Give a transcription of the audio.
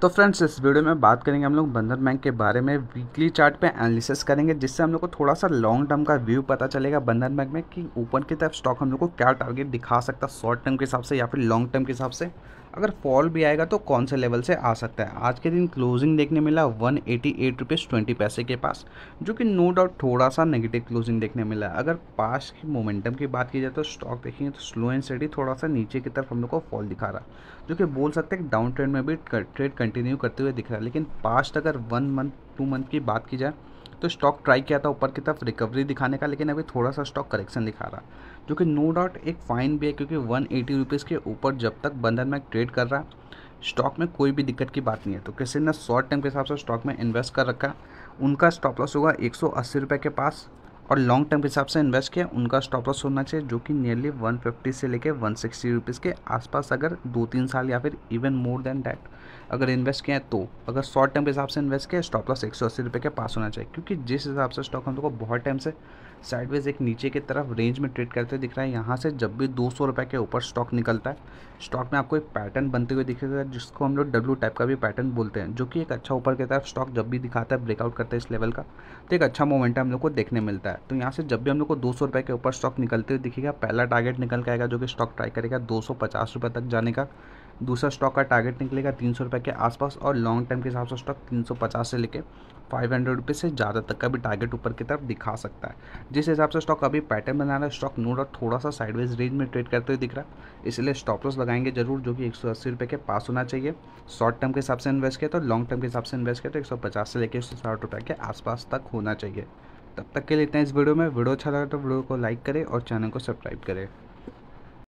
तो फ्रेंड्स इस वीडियो में बात करेंगे हम लोग बंधन बैंक के बारे में वीकली चार्ट पे एनालिसिस करेंगे जिससे हम लोग को थोड़ा सा लॉन्ग टर्म का व्यू पता चलेगा बंधन बैंक में कि ऊपर की तरफ स्टॉक हम लोग को क्या टारगेट दिखा सकता है शॉर्ट टर्म के हिसाब से या फिर लॉन्ग टर्म के हिसाब से अगर फॉल भी आएगा तो कौन से लेवल से आ सकता है आज के दिन क्लोजिंग देखने मिला one eighty eight rupees twenty पैसे के पास जो कि नो डाउट थोड़ा सा नेगेटिव क्लोजिंग देखने मिला अगर पास की मोमेंटम की बात की जाए तो स्टॉक देखेंगे तो स्लो एंड स्टडी थोड़ा सा नीचे की तरफ हम लोग को फॉल दिखा रहा जो कि बोल सकते हैं डाउन ट्रेंड में भी ट्रेड कंटिन्यू करते हुए दिख रहा है लेकिन पास्ट अगर वन मंथ टू मंथ की बात की जाए तो स्टॉक ट्राई किया था ऊपर की तरफ रिकवरी दिखाने का लेकिन अभी थोड़ा सा स्टॉक करेक्शन दिखा रहा जो कि नो डाउट एक फाइन भी है क्योंकि वन एटी रुपीज़ के ऊपर जब तक बंधन बैंक ट्रेड कर रहा स्टॉक में कोई भी दिक्कत की बात नहीं है तो किसी ने शॉर्ट टर्म के हिसाब से स्टॉक में इन्वेस्ट कर रखा उनका स्टॉप लॉस होगा एक रुपए के पास और लॉन्ग टर्म के हिसाब से इन्वेस्ट किया उनका स्टॉप लॉस होना चाहिए जो कि नियरली 150 से लेके 160 रुपीस के आसपास अगर दो तीन साल या फिर इवन मोर देन डैट अगर इन्वेस्ट किया है तो अगर शॉर्ट टर्म के हिसाब से इन्वेस्ट किया स्टॉप लॉस एक सौ अस्सी रुपये के पास होना चाहिए क्योंकि जिस हिसाब से स्टॉक हम लोग को बहुत टाइम से साइडवेज एक नीचे की तरफ रेंज में ट्रेड करते दिख रहा है यहाँ से जब भी दो सौ के ऊपर स्टॉक निकलता है स्टॉक में आपको एक पैटर्न बनते हुए दिखेगा जिसको हम लोग डब्ल्यू टाइप का भी पैटर्न बोलते हैं जो कि एक अच्छा ऊपर की तरफ स्टॉक जब भी दिखाता है ब्रेकआउट करता है इस लेवल का तो एक अच्छा मोमेंट हम लोग को देखने मिलता है तो यहाँ से जब भी हम लोग को दो सौ के ऊपर स्टॉक निकलते हुए दिखेगा पहला टारगेट निकल के आएगा जो कि स्टॉक ट्राई करेगा दो सौ तक जाने का दूसरा स्टॉक का टारगेट निकलेगा तीन सौ रुपये के आसपास और लॉन्ग टर्म के हिसाब से स्टॉक तीन सौ पचास से लेकर फाइव हंड्रेड रुपीज़ से ज़्यादा तक का भी टारगेट ऊपर की तरफ दिखा सकता है जिस हिसाब से स्टॉक अभी पैटर्न बना रहा है स्टॉक नो और थोड़ा सा साइडवेज रेंज में ट्रेड करते हुए दिख रहा है इसलिए स्टॉप लॉस लगाएंगे जरूर जो कि एक सौ अस्सी रुपये के पास होना चाहिए शॉर्ट टर्म के हिसाब से इन्वेस्ट किया तो लॉन्ग टर्म के हिसाब से इन्वेस्ट किया तो एक सौ पचास से लेकर एक सौ साठ रुपये के आसपास तक होना चाहिए तब तक के लिए इतना इस वीडियो में वीडियो अच्छा लगा तो वीडियो को लाइक करें और चैनल को सब्सक्राइब करें